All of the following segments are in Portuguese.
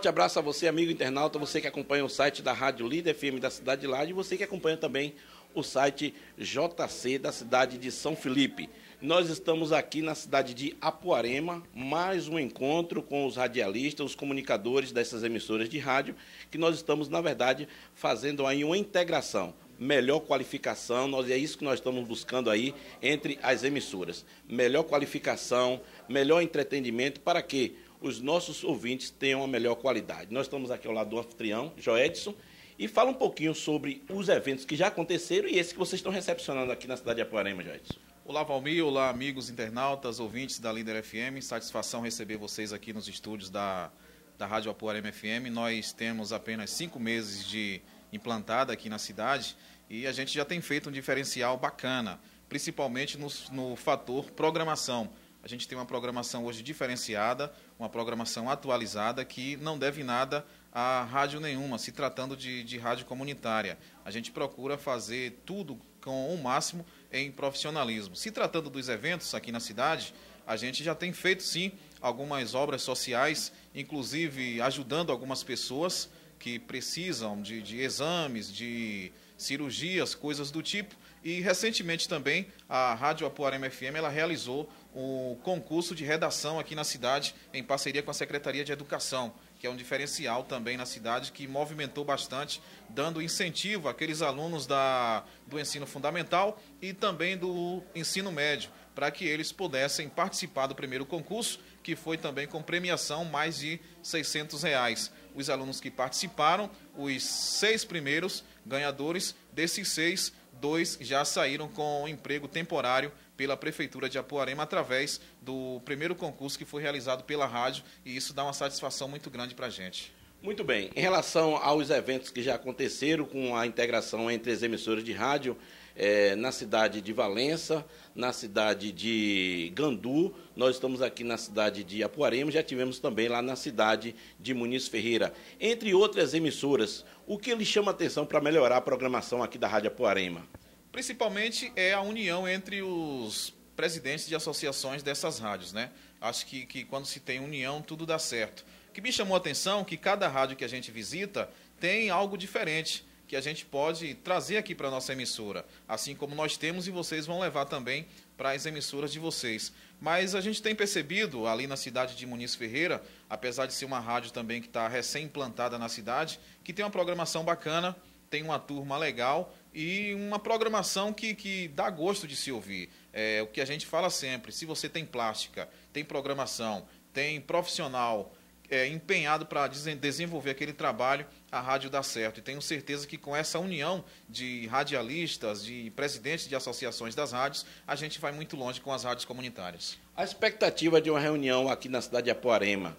forte abraço a você, amigo internauta, você que acompanha o site da Rádio Líder FM da cidade de Laje e você que acompanha também o site JC da cidade de São Felipe. Nós estamos aqui na cidade de Apuarema, mais um encontro com os radialistas, os comunicadores dessas emissoras de rádio, que nós estamos, na verdade, fazendo aí uma integração melhor qualificação, nós, é isso que nós estamos buscando aí entre as emissoras. Melhor qualificação, melhor entretenimento para quê? os nossos ouvintes tenham uma melhor qualidade. Nós estamos aqui ao lado do anfitrião, Joedson, e fala um pouquinho sobre os eventos que já aconteceram e esses que vocês estão recepcionando aqui na cidade de Apuarema, Joedson. Olá, Valmir. Olá, amigos internautas, ouvintes da Líder FM. Satisfação receber vocês aqui nos estúdios da, da Rádio Apuarema FM. Nós temos apenas cinco meses de implantada aqui na cidade e a gente já tem feito um diferencial bacana, principalmente no, no fator programação. A gente tem uma programação hoje diferenciada, uma programação atualizada que não deve nada a rádio nenhuma, se tratando de, de rádio comunitária. A gente procura fazer tudo com o máximo em profissionalismo. Se tratando dos eventos aqui na cidade, a gente já tem feito sim algumas obras sociais, inclusive ajudando algumas pessoas que precisam de, de exames, de cirurgias, coisas do tipo. E recentemente também a Rádio Apuarema FM ela realizou um concurso de redação aqui na cidade em parceria com a Secretaria de Educação, que é um diferencial também na cidade que movimentou bastante, dando incentivo àqueles alunos da, do ensino fundamental e também do ensino médio, para que eles pudessem participar do primeiro concurso, que foi também com premiação mais de 600 reais. Os alunos que participaram, os seis primeiros ganhadores, desses seis dois já saíram com emprego temporário pela Prefeitura de Apuarema através do primeiro concurso que foi realizado pela rádio e isso dá uma satisfação muito grande para a gente. Muito bem. Em relação aos eventos que já aconteceram com a integração entre as emissoras de rádio, é, na cidade de Valença, na cidade de Gandu, nós estamos aqui na cidade de Apuarema, já tivemos também lá na cidade de Muniz Ferreira, entre outras emissoras. O que ele chama atenção para melhorar a programação aqui da Rádio Apuarema? Principalmente é a união entre os presidentes de associações dessas rádios, né? Acho que, que quando se tem união, tudo dá certo que me chamou a atenção que cada rádio que a gente visita tem algo diferente que a gente pode trazer aqui para a nossa emissora, assim como nós temos e vocês vão levar também para as emissoras de vocês. Mas a gente tem percebido ali na cidade de Muniz Ferreira, apesar de ser uma rádio também que está recém-implantada na cidade, que tem uma programação bacana, tem uma turma legal e uma programação que, que dá gosto de se ouvir. É o que a gente fala sempre: se você tem plástica, tem programação, tem profissional é, empenhado para desenvolver aquele trabalho, a rádio dá certo. E tenho certeza que com essa união de radialistas, de presidentes de associações das rádios, a gente vai muito longe com as rádios comunitárias. A expectativa de uma reunião aqui na cidade de Apuarema?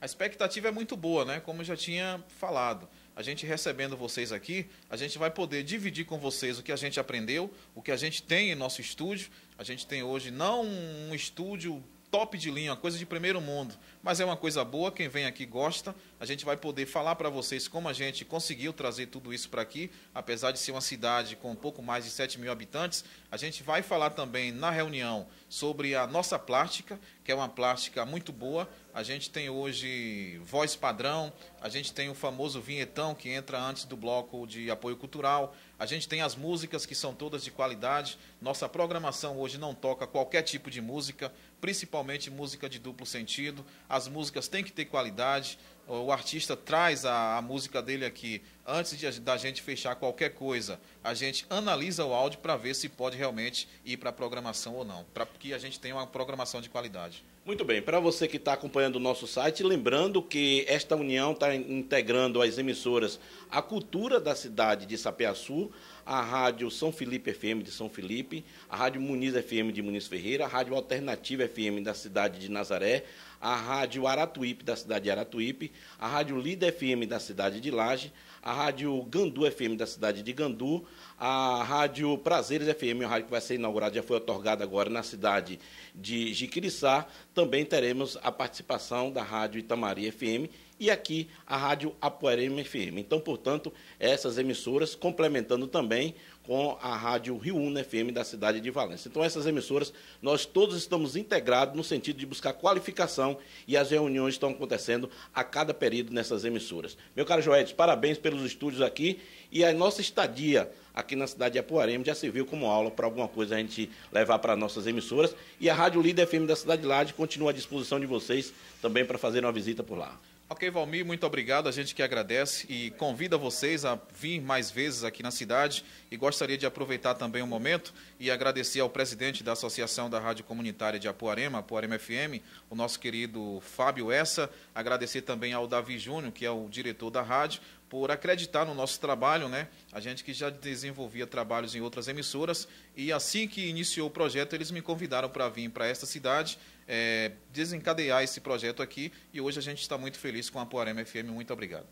A expectativa é muito boa, né? Como eu já tinha falado a gente recebendo vocês aqui, a gente vai poder dividir com vocês o que a gente aprendeu, o que a gente tem em nosso estúdio. A gente tem hoje não um estúdio top de linha, uma coisa de primeiro mundo. Mas é uma coisa boa, quem vem aqui gosta, a gente vai poder falar para vocês como a gente conseguiu trazer tudo isso para aqui, apesar de ser uma cidade com um pouco mais de 7 mil habitantes. A gente vai falar também na reunião sobre a nossa plástica, que é uma plástica muito boa. A gente tem hoje voz padrão, a gente tem o famoso vinhetão que entra antes do bloco de apoio cultural, a gente tem as músicas que são todas de qualidade. Nossa programação hoje não toca qualquer tipo de música, principalmente música de duplo sentido. As músicas têm que ter qualidade o artista traz a, a, música dele aqui, antes de, da gente fechar qualquer coisa, a gente analisa o áudio para ver se pode realmente ir para a programação ou não, para que a gente tenha uma programação de qualidade. Muito bem, para você que está acompanhando o nosso site, lembrando que esta união está integrando as emissoras A Cultura da Cidade de Sapiaçu, a Rádio São Felipe FM de São Felipe, a Rádio Muniz FM de Muniz Ferreira, a Rádio Alternativa FM da cidade de Nazaré, a Rádio Aratuípe da cidade de Aratuípe, a Rádio Lida FM da cidade de Laje, a Rádio Gandu FM da cidade de Gandu, a Rádio Prazeres FM, a rádio que vai ser inaugurada, já foi otorgada agora na cidade de Jiquiriçá. Também teremos a participação da Rádio Itamari FM e aqui a Rádio Apoerema FM. Então, portanto, essas emissoras complementando também com a Rádio Rio 1 FM da cidade de Valença. Então, essas emissoras, nós todos estamos integrados no sentido de buscar qualificação e as reuniões estão acontecendo a cada período nessas emissoras. Meu caro Joedes, parabéns pelos estúdios aqui e a nossa estadia aqui na cidade de Apuarema já serviu como aula para alguma coisa a gente levar para nossas emissoras. E a Rádio Líder FM da cidade de Lade continua à disposição de vocês também para fazer uma visita por lá. Ok, Valmir, muito obrigado. A gente que agradece e convida vocês a vir mais vezes aqui na cidade. E gostaria de aproveitar também o momento e agradecer ao presidente da Associação da Rádio Comunitária de Apuarema, Apuarema FM, o nosso querido Fábio Essa. Agradecer também ao Davi Júnior, que é o diretor da rádio, por acreditar no nosso trabalho, né? A gente que já desenvolvia trabalhos em outras emissoras e assim que iniciou o projeto eles me convidaram para vir para esta cidade é, desencadear esse projeto aqui e hoje a gente está muito feliz com a Poarema FM. Muito obrigado.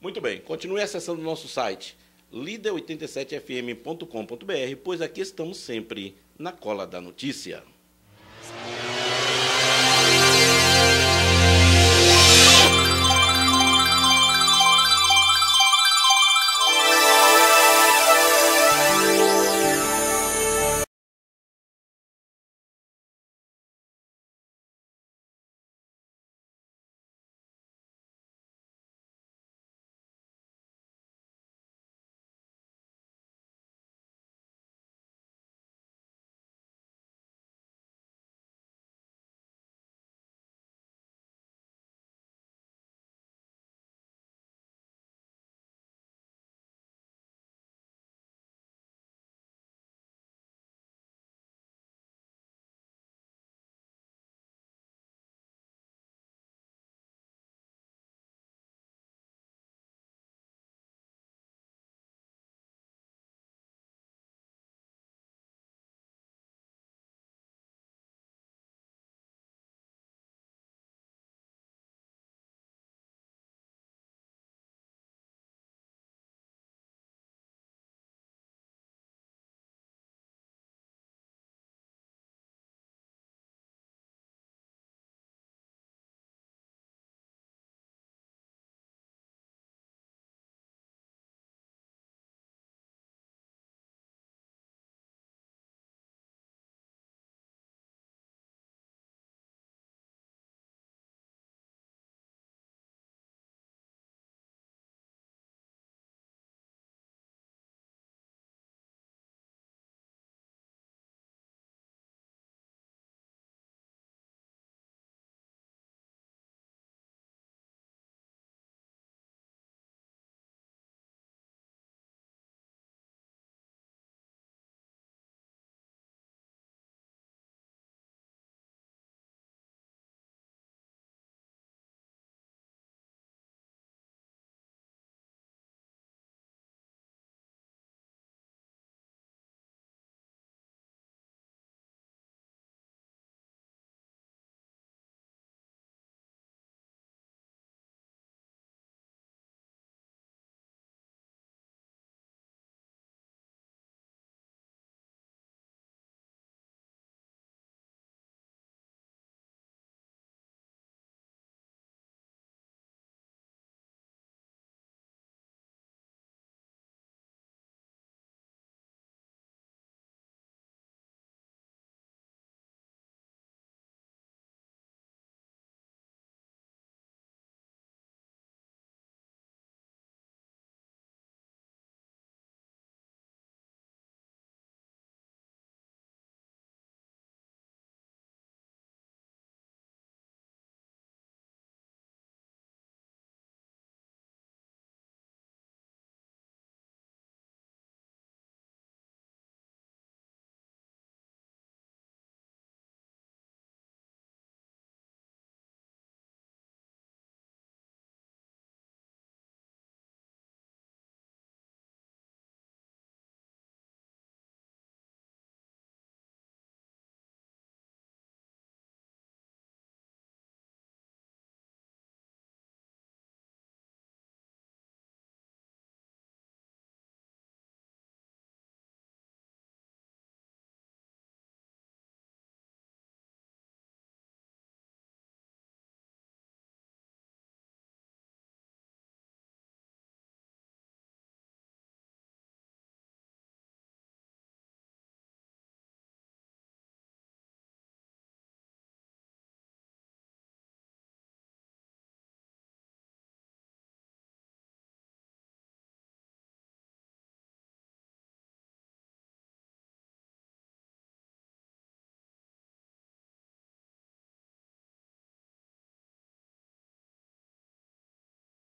Muito bem. Continue acessando o nosso site líder87fm.com.br, pois aqui estamos sempre na cola da notícia.